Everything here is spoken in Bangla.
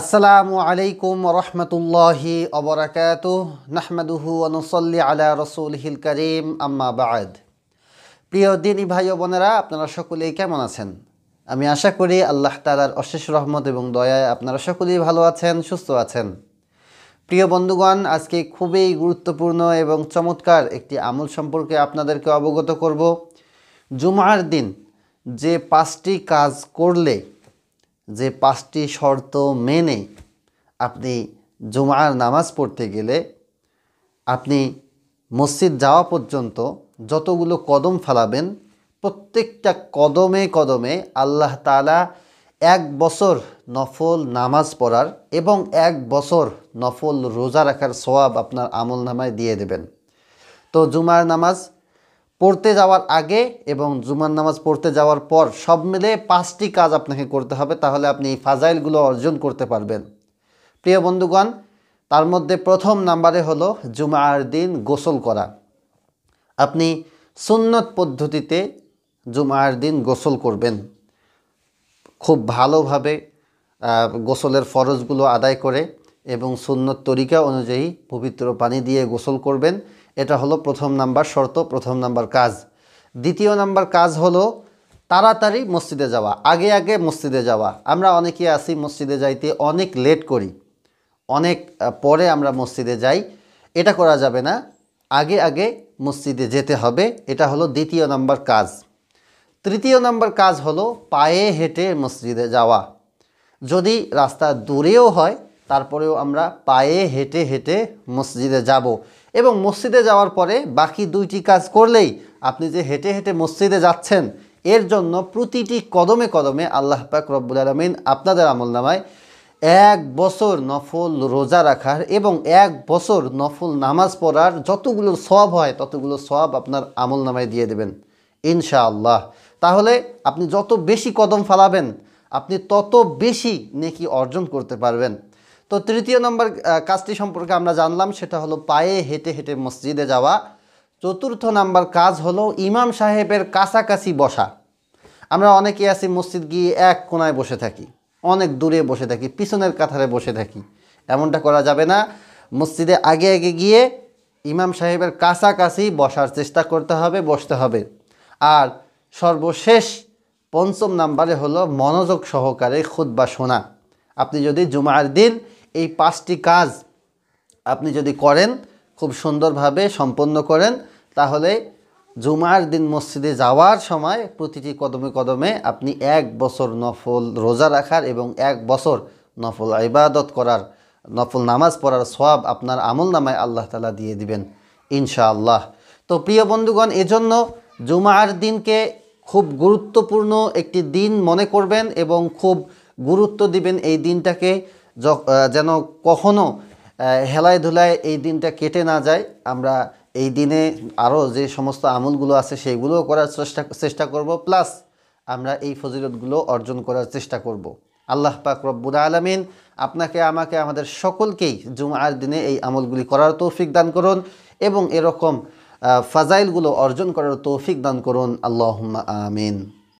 আসসালামু আলাইকুম রহমতুল্লাহি অবরাকাত নাহমাদুহু অনুসল্লি আলা হিল করিম আম্মা বাদ প্রিয় দিনী ভাই ও বোনেরা আপনারা সকলেই কেমন আছেন আমি আশা করি আল্লাহ তালার অশেষ রহমত এবং দয়ায় আপনারা সকলেই ভালো আছেন সুস্থ আছেন প্রিয় বন্ধুগণ আজকে খুবই গুরুত্বপূর্ণ এবং চমৎকার একটি আমল সম্পর্কে আপনাদেরকে অবগত করব জুমার দিন যে পাঁচটি কাজ করলে যে পাঁচটি শর্ত মেনে আপনি জুমার নামাজ পড়তে গেলে আপনি মসজিদ যাওয়া পর্যন্ত যতগুলো কদম ফালাবেন প্রত্যেকটা কদমে কদমে আল্লাহ তালা এক বছর নফল নামাজ পড়ার এবং এক বছর নফল রোজা রাখার সোয়াব আপনার আমল নামায় দিয়ে দেবেন তো জুমার নামাজ পড়তে যাওয়ার আগে এবং জুমার নামাজ পড়তে যাওয়ার পর সব মিলে পাঁচটি কাজ আপনাকে করতে হবে তাহলে আপনি এই ফাজাইলগুলো অর্জন করতে পারবেন প্রিয় বন্ধুগণ তার মধ্যে প্রথম নাম্বারে হলো জুমার দিন গোসল করা আপনি সুন্নত পদ্ধতিতে জুমার দিন গোসল করবেন খুব ভালোভাবে গোসলের ফরজগুলো আদায় করে এবং সুন্নত তরিকা অনুযায়ী পবিত্র পানি দিয়ে গোসল করবেন এটা হলো প্রথম নাম্বার শর্ত প্রথম নাম্বার কাজ দ্বিতীয় নাম্বার কাজ হলো তাড়াতাড়ি মসজিদে যাওয়া আগে আগে মসজিদে যাওয়া আমরা অনেকে আসি মসজিদে যাইতে অনেক লেট করি অনেক পরে আমরা মসজিদে যাই এটা করা যাবে না আগে আগে মসজিদে যেতে হবে এটা হলো দ্বিতীয় নাম্বার কাজ তৃতীয় নাম্বার কাজ হলো পায়ে হেঁটে মসজিদে যাওয়া যদি রাস্তা দূরেও হয় তারপরেও আমরা পায়ে হেঁটে হেঁটে মসজিদে যাব এবং মসজিদে যাওয়ার পরে বাকি দুইটি কাজ করলেই আপনি যে হেঁটে হেঁটে মসজিদে যাচ্ছেন এর জন্য প্রতিটি কদমে কদমে আল্লাহ পাক রব্বুল আলমিন আপনাদের আমল নামায় এক বছর নফল রোজা রাখার এবং এক বছর নফল নামাজ পড়ার যতগুলো সব হয় ততগুলো সব আপনার আমল নামায় দিয়ে দেবেন ইনশাআল্লাহ তাহলে আপনি যত বেশি কদম ফালাবেন আপনি তত বেশি নেকি অর্জন করতে পারবেন তো তৃতীয় নম্বর কাজটি সম্পর্কে আমরা জানলাম সেটা হলো পায়ে হেঁটে হেঁটে মসজিদে যাওয়া চতুর্থ নাম্বার কাজ হলো ইমাম সাহেবের কাছাকাছি বসা আমরা অনেকে আছি মসজিদ গিয়ে এক কোনায় বসে থাকি অনেক দূরে বসে থাকি পিছনের কাথারে বসে থাকি এমনটা করা যাবে না মসজিদে আগে আগে গিয়ে ইমাম সাহেবের কাছাকাছি বসার চেষ্টা করতে হবে বসতে হবে আর সর্বশেষ পঞ্চম নাম্বারে হলো মনোযোগ সহকারে খুদ্ বা শোনা আপনি যদি জুমার দিন এই পাঁচটি কাজ আপনি যদি করেন খুব সুন্দরভাবে সম্পন্ন করেন তাহলে জুমার দিন মসজিদে যাওয়ার সময় প্রতিটি কদমে কদমে আপনি এক বছর নফল রোজা রাখার এবং এক বছর নফল ইবাদত করার নফল নামাজ পড়ার সব আপনার আমল নামায় আল্লাহ তালা দিয়ে দিবেন ইনশাআল্লাহ তো প্রিয় বন্ধুগণ এজন্য জুমার দিনকে খুব গুরুত্বপূর্ণ একটি দিন মনে করবেন এবং খুব গুরুত্ব দিবেন এই দিনটাকে যেন কখনো হেলায় ধুলায় এই দিনটা কেটে না যায় আমরা এই দিনে আরও যে সমস্ত আমলগুলো আছে সেইগুলো করার চেষ্টা চেষ্টা করব প্লাস আমরা এই ফজিলতগুলো অর্জন করার চেষ্টা করব। আল্লাহ পাক রব্বুল আলমিন আপনাকে আমাকে আমাদের সকলকেই জুমার দিনে এই আমলগুলি করার তৌফিক দান করুন এবং এরকম ফাজাইলগুলো অর্জন করার তৌফিক দান করুন আল্লাহ আমিন